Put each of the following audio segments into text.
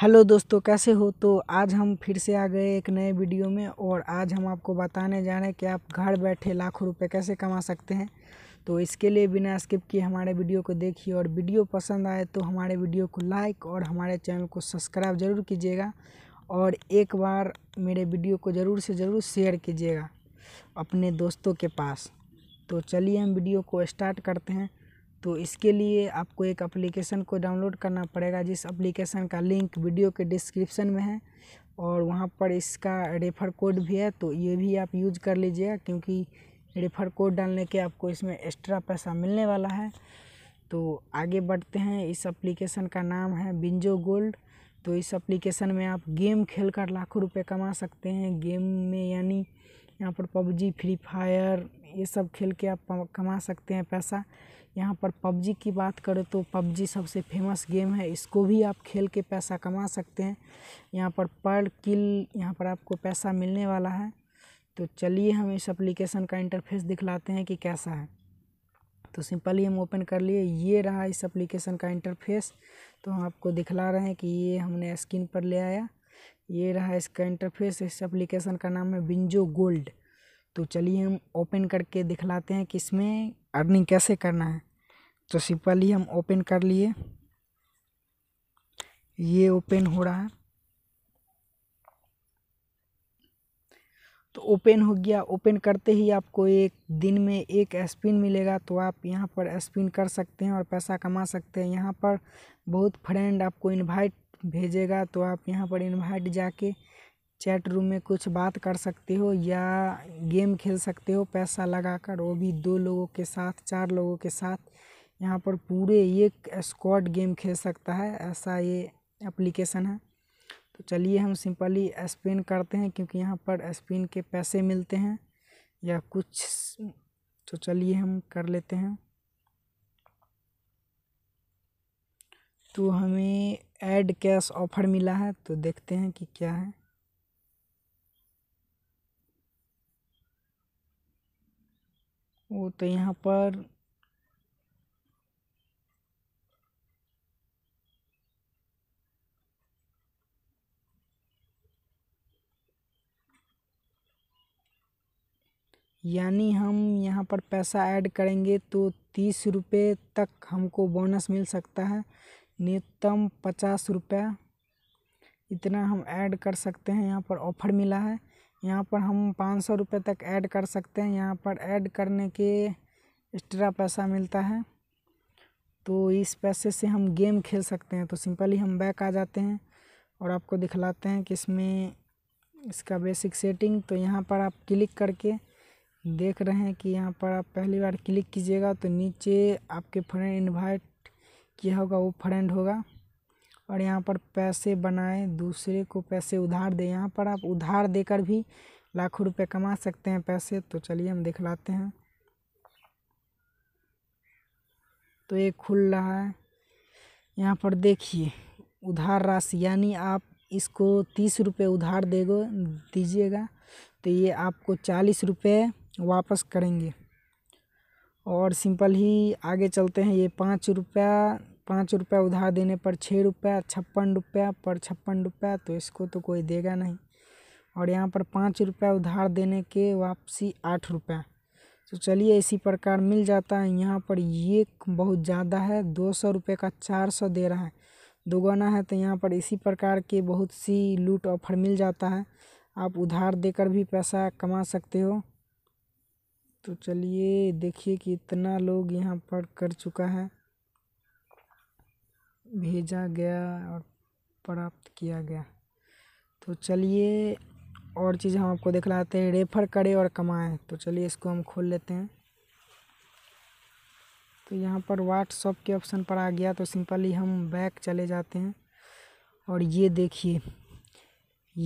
hello दोस्तों कैसे हो तो आज हम फिर से आ गए एक नए वीडियो में और आज हम आपको बताने जा रहे हैं कि आप घर बैठे लाखों रुपए कैसे कमा सकते हैं तो इसके लिए बिना स्किप किए हमारे वीडियो को देखिए और वीडियो पसंद आए तो हमारे वीडियो को लाइक और हमारे चैनल को सब्सक्राइब ज़रूर कीजिएगा और एक बार मेरे वीडियो को ज़रूर से ज़रूर शेयर कीजिएगा अपने दोस्तों के पास तो चलिए हम वीडियो को स्टार्ट करते हैं तो इसके लिए आपको एक एप्लीकेशन को डाउनलोड करना पड़ेगा जिस एप्लीकेशन का लिंक वीडियो के डिस्क्रिप्शन में है और वहाँ पर इसका रेफर कोड भी है तो ये भी आप यूज कर लीजिएगा क्योंकि रेफर कोड डालने के आपको इसमें एक्स्ट्रा पैसा मिलने वाला है तो आगे बढ़ते हैं इस एप्लीकेशन का नाम है बिंजो गोल्ड तो इस एप्लीकेशन में आप गेम खेल कर लाखों रुपये कमा सकते हैं गेम में यानी यहाँ पर पबजी फ्री फायर ये सब खेल के आप कमा सकते हैं पैसा यहाँ पर पबजी की बात करें तो पबजी सबसे फेमस गेम है इसको भी आप खेल के पैसा कमा सकते हैं यहाँ पर पर किल यहाँ पर आपको पैसा मिलने वाला है तो चलिए हम इस एप्लीकेशन का इंटरफेस दिखलाते हैं कि कैसा है तो सिंपली हम ओपन कर लिए ये रहा इस एप्लीकेशन का इंटरफेस तो हम आपको दिखला रहे हैं कि ये हमने स्क्रीन पर ले आया ये रहा इसका इंटरफेस इस एप्लीकेशन का नाम है विंजो गोल्ड तो चलिए हम ओपन करके दिखलाते हैं कि इसमें अर्निंग कैसे करना है तो सिंपली हम ओपन कर लिए ये ओपन हो रहा है तो ओपन हो गया ओपन करते ही आपको एक दिन में एक स्पिन मिलेगा तो आप यहाँ पर स्पिन कर सकते हैं और पैसा कमा सकते हैं यहाँ पर बहुत फ्रेंड आपको इनवाइट भेजेगा तो आप यहाँ पर इनवाइट जाके चैट रूम में कुछ बात कर सकते हो या गेम खेल सकते हो पैसा लगाकर वो भी दो लोगों के साथ चार लोगों के साथ यहाँ पर पूरे एक स्क्वाड गेम खेल सकता है ऐसा ये एप्लीकेशन है तो चलिए हम सिंपली स्पिन करते हैं क्योंकि यहाँ पर स्पिन के पैसे मिलते हैं या कुछ तो चलिए हम कर लेते हैं तो हमें ऐड कैश ऑफर मिला है तो देखते हैं कि क्या है वो तो यहाँ पर यानी हम यहाँ पर पैसा ऐड करेंगे तो तीस रुपये तक हमको बोनस मिल सकता है न्यूनतम पचास रुपये इतना हम ऐड कर सकते हैं यहाँ पर ऑफर मिला है यहाँ पर हम पाँच सौ रुपये तक ऐड कर सकते हैं यहाँ पर ऐड करने के एक्स्ट्रा पैसा मिलता है तो इस पैसे से हम गेम खेल सकते हैं तो सिंपली हम बैक आ जाते हैं और आपको दिखलाते हैं कि इसमें इसका बेसिक सेटिंग तो यहाँ पर आप क्लिक करके देख रहे हैं कि यहाँ पर आप पहली बार क्लिक कीजिएगा तो नीचे आपके फ्रेंड इन्वाइट किया होगा वो फ्रेंड होगा और यहाँ पर पैसे बनाए दूसरे को पैसे उधार दें यहाँ पर आप उधार देकर भी लाखों रुपए कमा सकते हैं पैसे तो चलिए हम दिखलाते हैं तो ये खुल रहा है यहाँ पर देखिए उधार राशि यानी आप इसको तीस रुपये उधार देगो दीजिएगा तो ये आपको चालीस रुपये वापस करेंगे और सिंपल ही आगे चलते हैं ये पाँच रुपया पाँच रुपया उधार देने पर छः रुपया छप्पन रुपया पर छप्पन रुपया तो इसको तो कोई देगा नहीं और यहाँ पर पाँच रुपया उधार देने के वापसी आठ रुपया तो चलिए इसी प्रकार मिल जाता है यहाँ पर ये बहुत ज़्यादा है दो सौ रुपये का चार सौ दे रहा है दोगुना है तो यहाँ पर इसी प्रकार के बहुत सी लूट ऑफर मिल जाता है आप उधार देकर भी पैसा कमा सकते हो तो चलिए देखिए कि इतना लोग यहाँ पर कर चुका है भेजा गया और प्राप्त किया गया तो चलिए और चीज़ हम आपको दिखलाते हैं रेफ़र करें और कमाएं तो चलिए इसको हम खोल लेते हैं तो यहाँ पर व्हाट्सअप के ऑप्शन पर आ गया तो सिंपली हम बैक चले जाते हैं और ये देखिए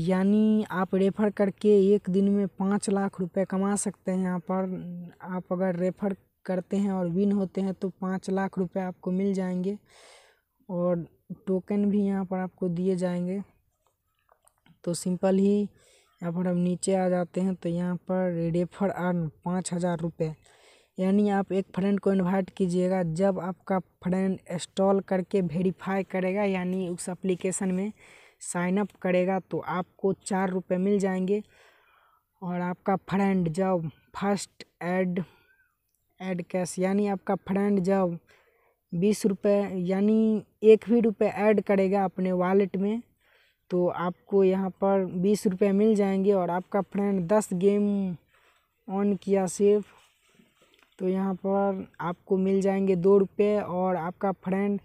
यानी आप रेफ़र करके एक दिन में पाँच लाख रुपए कमा सकते हैं यहाँ पर आप अगर रेफ़र करते हैं और विन होते हैं तो पाँच लाख रुपए आपको मिल जाएंगे और टोकन भी यहाँ पर आपको दिए जाएंगे तो सिंपल ही यहाँ पर हम नीचे आ जाते हैं तो यहाँ पर रेफर अर्न पाँच हज़ार रुपये यानी आप एक फ्रेंड को इनवाइट कीजिएगा जब आपका फ्रेंड इंस्टॉल करके वेरीफाई करेगा यानी उस एप्लीकेशन में साइनअप करेगा तो आपको चार रुपये मिल जाएंगे और आपका फ्रेंड जब फर्स्ट एड एड कैश यानी आपका फ्रेंड जब बीस रुपये यानी एक भी रुपये ऐड करेगा अपने वॉलेट में तो आपको यहाँ पर बीस रुपये मिल जाएंगे और आपका फ्रेंड दस गेम ऑन किया सिर्फ तो यहाँ पर आपको मिल जाएंगे दो रुपये और आपका फ्रेंड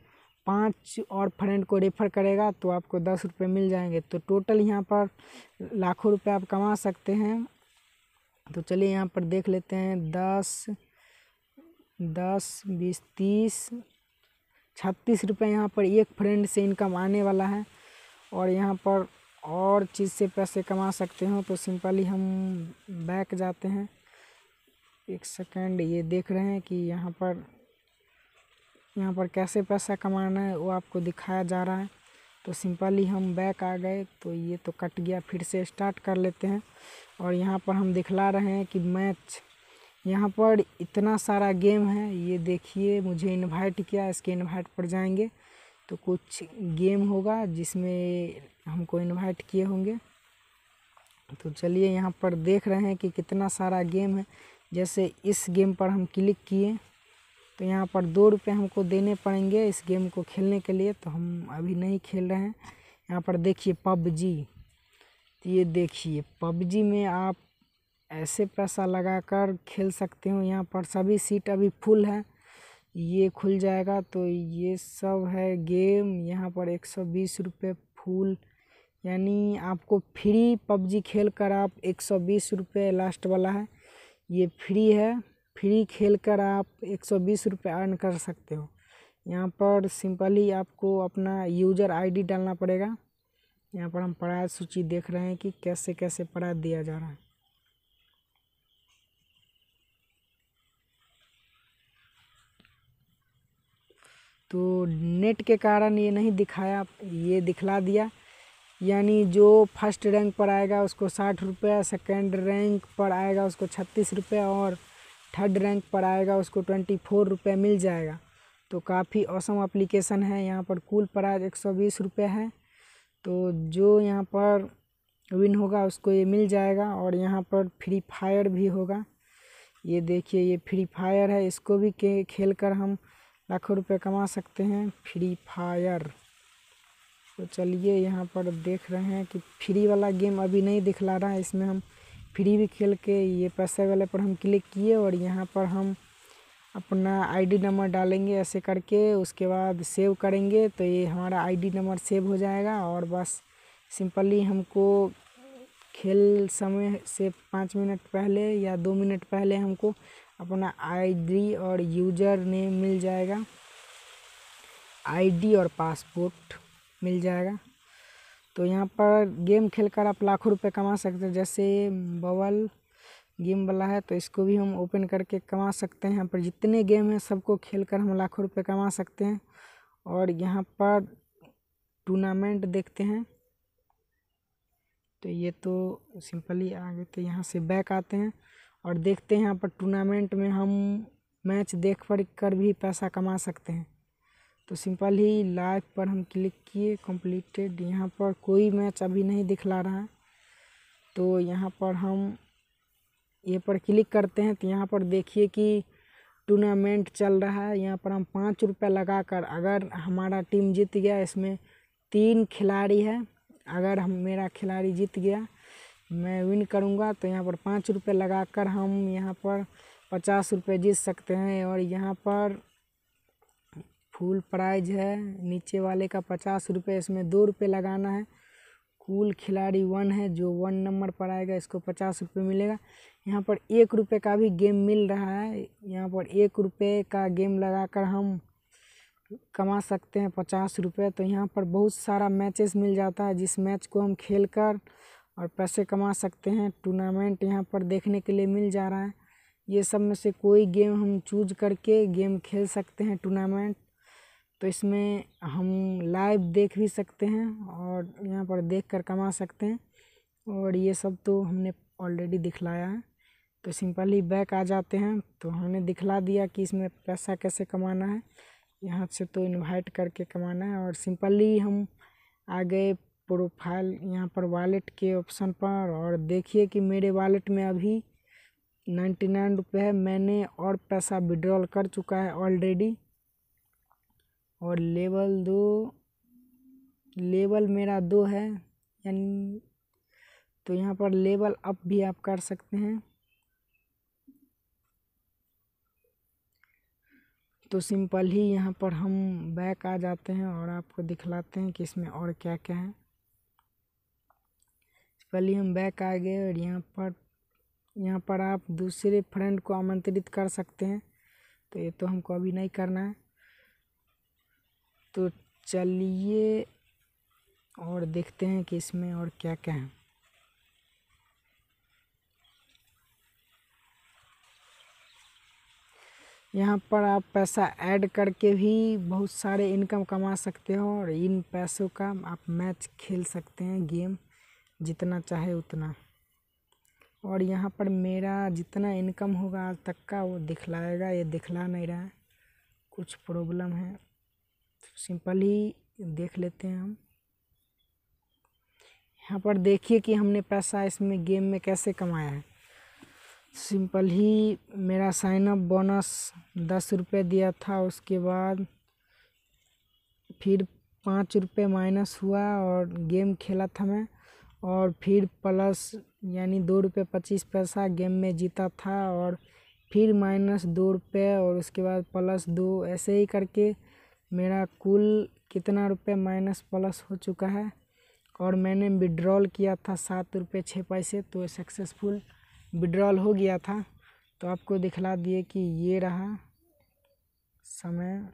पाँच और फ्रेंड को रेफ़र करेगा तो आपको दस रुपये मिल जाएंगे तो टोटल यहाँ पर लाखों रुपये आप कमा सकते हैं तो चलिए यहाँ पर देख लेते हैं दस दस बीस तीस छत्तीस रुपये यहाँ पर एक फ्रेंड से इनकम आने वाला है और यहाँ पर और चीज़ से पैसे कमा सकते हो तो सिंपली हम बैक जाते हैं एक सेकेंड ये देख रहे हैं कि यहाँ पर यहाँ पर कैसे पैसा कमाना है वो आपको दिखाया जा रहा है तो सिंपली हम बैक आ गए तो ये तो कट गया फिर से स्टार्ट कर लेते हैं और यहाँ पर हम दिखला रहे हैं कि मैच यहाँ पर इतना सारा गेम है ये देखिए मुझे इनवाइट किया इसके इनवाइट पर जाएंगे तो कुछ गेम होगा जिसमें हमको इनवाइट किए होंगे तो चलिए यहाँ पर देख रहे हैं कि कितना सारा गेम है जैसे इस गेम पर हम क्लिक किए तो यहाँ पर दो रुपये हमको देने पड़ेंगे इस गेम को खेलने के लिए तो हम अभी नहीं खेल रहे हैं यहाँ पर देखिए पबजी ये देखिए पबजी में आप ऐसे पैसा लगाकर खेल सकते हो यहाँ पर सभी सीट अभी फुल है ये खुल जाएगा तो ये सब है गेम यहाँ पर एक सौ बीस रुपये फुल यानी आपको फ्री पबजी खेल कर आप एक सौ बीस रुपये लास्ट वाला है ये फ्री है फ्री खेल कर आप एक सौ बीस रुपये अर्न कर सकते हो यहाँ पर सिंपली आपको अपना यूज़र आईडी डालना पड़ेगा यहाँ पर हम पढ़ाई सूची देख रहे हैं कि कैसे कैसे पढ़ा दिया जा रहा है तो नेट के कारण ये नहीं दिखाया ये दिखला दिया यानी जो फर्स्ट रैंक पर आएगा उसको साठ रुपये सेकेंड रैंक पर आएगा उसको छत्तीस रुपये और थर्ड रैंक पर आएगा उसको ट्वेंटी फोर रुपये मिल जाएगा तो काफ़ी औसम एप्लीकेशन है यहाँ पर कुल प्राइज एक सौ बीस रुपये है तो जो यहाँ पर विन होगा उसको ये मिल जाएगा और यहाँ पर फ्री फायर भी होगा ये देखिए ये फ्री फायर है इसको भी खेल कर हम लाखों रुपए कमा सकते हैं फ्री फायर तो चलिए यहाँ पर देख रहे हैं कि फ्री वाला गेम अभी नहीं दिखला रहा है इसमें हम फ्री भी खेल के ये पैसे वाले पर हम क्लिक किए और यहाँ पर हम अपना आईडी नंबर डालेंगे ऐसे करके उसके बाद सेव करेंगे तो ये हमारा आईडी नंबर सेव हो जाएगा और बस सिंपली हमको खेल समय से पाँच मिनट पहले या दो मिनट पहले हमको अपना आईडी और यूजर नेम मिल जाएगा आईडी और पासपोर्ट मिल जाएगा तो यहाँ पर गेम खेलकर आप लाखों रुपए कमा सकते हैं जैसे बबल गेम वाला है तो इसको भी हम ओपन करके कमा सकते हैं यहाँ पर जितने गेम हैं सबको खेल कर हम लाखों रुपए कमा सकते हैं और यहाँ पर टूर्नामेंट देखते हैं तो ये तो सिंपली आगे तो यहाँ से बैक आते हैं और देखते हैं यहाँ पर टूर्नामेंट में हम मैच देख पढ़ कर भी पैसा कमा सकते हैं तो सिंपल ही लाइव पर हम क्लिक किए कंप्लीटेड यहाँ पर कोई मैच अभी नहीं दिखला रहा है तो यहाँ पर हम ये पर क्लिक करते हैं तो यहाँ पर देखिए कि टूर्नामेंट चल रहा है यहाँ पर हम पाँच रुपये लगा कर अगर हमारा टीम जीत गया इसमें तीन खिलाड़ी है अगर हम मेरा खिलाड़ी जीत गया मैं विन करूँगा तो यहाँ पर पाँच रुपये लगाकर हम यहाँ पर पचास रुपये जीत सकते हैं और यहाँ पर फुल प्राइज है नीचे वाले का पचास रुपये इसमें दो रुपये लगाना है कुल खिलाड़ी वन है जो वन नंबर पर आएगा इसको पचास रुपये मिलेगा यहाँ पर एक रुपये का भी गेम मिल रहा है यहाँ पर एक रुपये का गेम लगाकर हम कमा सकते हैं पचास रुपये तो यहाँ पर बहुत सारा मैचेस मिल जाता है जिस मैच को हम खेल कर और पैसे कमा सकते हैं टूर्नामेंट यहाँ पर देखने के लिए मिल जा रहा है ये सब में से कोई गेम हम चूज करके गेम खेल सकते हैं टूर्नामेंट तो इसमें हम लाइव देख भी सकते हैं और यहाँ पर देख कर कमा सकते हैं और ये सब तो हमने ऑलरेडी दिखलाया है तो सिंपली बैक आ जाते हैं तो हमने दिखला दिया कि इसमें पैसा कैसे कमाना है यहाँ से तो इनवाइट करके कमाना है और सिंपली हम आ गए प्रोफाइल यहाँ पर वॉलेट के ऑप्शन पर और देखिए कि मेरे वॉलेट में अभी नाइन्टी नाइन रुपये है मैंने और पैसा विड्रॉल कर चुका है ऑलरेडी और लेवल दो लेवल मेरा दो है यानी तो यहाँ पर लेवल अप भी आप कर सकते हैं तो सिंपल ही यहाँ पर हम बैक आ जाते हैं और आपको दिखलाते हैं कि इसमें और क्या क्या है पहले हम बैक आ गए और यहाँ पर यहाँ पर आप दूसरे फ्रेंड को आमंत्रित कर सकते हैं तो ये तो हमको अभी नहीं करना है तो चलिए और देखते हैं कि इसमें और क्या क्या है यहाँ पर आप पैसा ऐड करके भी बहुत सारे इनकम कमा सकते हो और इन पैसों का आप मैच खेल सकते हैं गेम जितना चाहे उतना और यहाँ पर मेरा जितना इनकम होगा आज तक का वो दिखलाएगा ये दिखला नहीं रहा है कुछ प्रॉब्लम है सिंपल ही देख लेते हैं हम यहाँ पर देखिए कि हमने पैसा इसमें गेम में कैसे कमाया है सिंपल ही मेरा साइन अप बोनस दस रुपये दिया था उसके बाद फिर पाँच रुपये माइनस हुआ और गेम खेला था मैं और फिर प्लस यानी दो रुपये पच्चीस पैसा गेम में जीता था और फिर माइनस दो रुपये और उसके बाद प्लस दो ऐसे ही करके मेरा कुल कितना रुपये माइनस प्लस हो चुका है और मैंने विड्रॉल किया था सात रुपये छः पैसे तो सक्सेसफुल विड्रॉल हो गया था तो आपको दिखला दिए कि ये रहा समय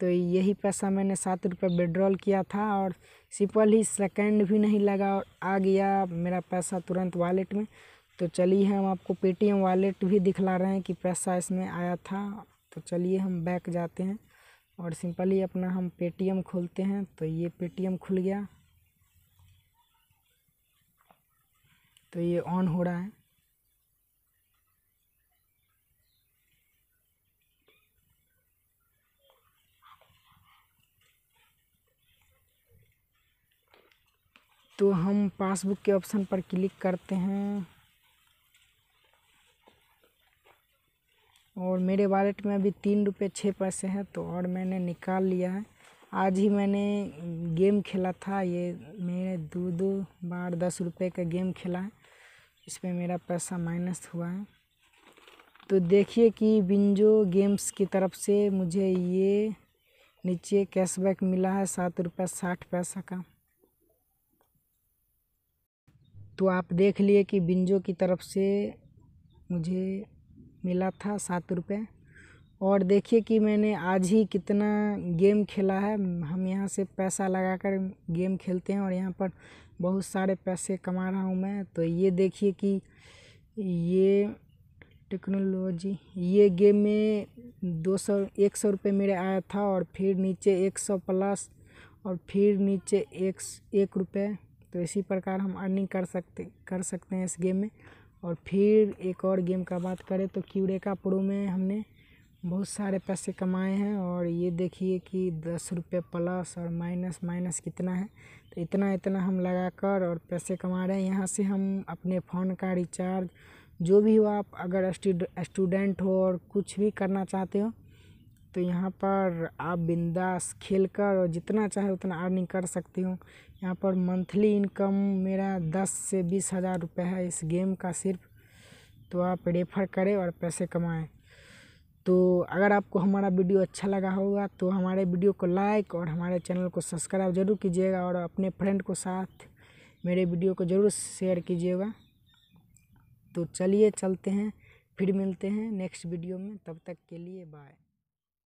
तो यही पैसा मैंने सात रुपये विड्रॉल किया था और सिंपल ही सेकंड भी नहीं लगा और आ गया मेरा पैसा तुरंत वॉलेट में तो चलिए हम आपको पेटीएम वॉलेट भी दिखला रहे हैं कि पैसा इसमें आया था तो चलिए हम बैक जाते हैं और सिंपली अपना हम पेटीएम खोलते हैं तो ये पेटीएम खुल गया तो ये ऑन हो रहा है तो हम पासबुक के ऑप्शन पर क्लिक करते हैं और मेरे वॉलेट में अभी तीन रुपये छः पैसे हैं तो और मैंने निकाल लिया है आज ही मैंने गेम खेला था ये मेरे दो दो बार दस रुपये का गेम खेला है इसमें मेरा पैसा माइनस हुआ है तो देखिए कि विंजो गेम्स की तरफ से मुझे ये नीचे कैशबैक मिला है सात रुपये साठ पैसा का तो आप देख लिए कि बिंजो की तरफ से मुझे मिला था सात रुपये और देखिए कि मैंने आज ही कितना गेम खेला है हम यहाँ से पैसा लगाकर गेम खेलते हैं और यहाँ पर बहुत सारे पैसे कमा रहा हूँ मैं तो ये देखिए कि ये टेक्नोलॉजी ये गेम में दो सौ एक सौ रुपये मेरे आया था और फिर नीचे एक सौ प्लस और फिर नीचे एक एक रुपये तो इसी प्रकार हम अर्निंग कर सकते कर सकते हैं इस गेम में और फिर एक और गेम का बात करें तो क्यूरेका प्रो में हमने बहुत सारे पैसे कमाए हैं और ये देखिए कि दस रुपये प्लस और माइनस माइनस कितना है तो इतना इतना हम लगा कर और पैसे कमा रहे हैं यहाँ से हम अपने फ़ोन का रिचार्ज जो भी हो आप अगर स्टूडेंट हो और कुछ भी करना चाहते हो तो यहाँ पर आप बिंदास खेल कर और जितना चाहे उतना अर्निंग कर सकते हो यहाँ पर मंथली इनकम मेरा दस से बीस हज़ार रुपये है इस गेम का सिर्फ तो आप रेफ़र करें और पैसे कमाएं तो अगर आपको हमारा वीडियो अच्छा लगा होगा तो हमारे वीडियो को लाइक और हमारे चैनल को सब्सक्राइब जरूर कीजिएगा और अपने फ्रेंड को साथ मेरे वीडियो को ज़रूर शेयर कीजिएगा तो चलिए चलते हैं फिर मिलते हैं नेक्स्ट वीडियो में तब तक के लिए बाय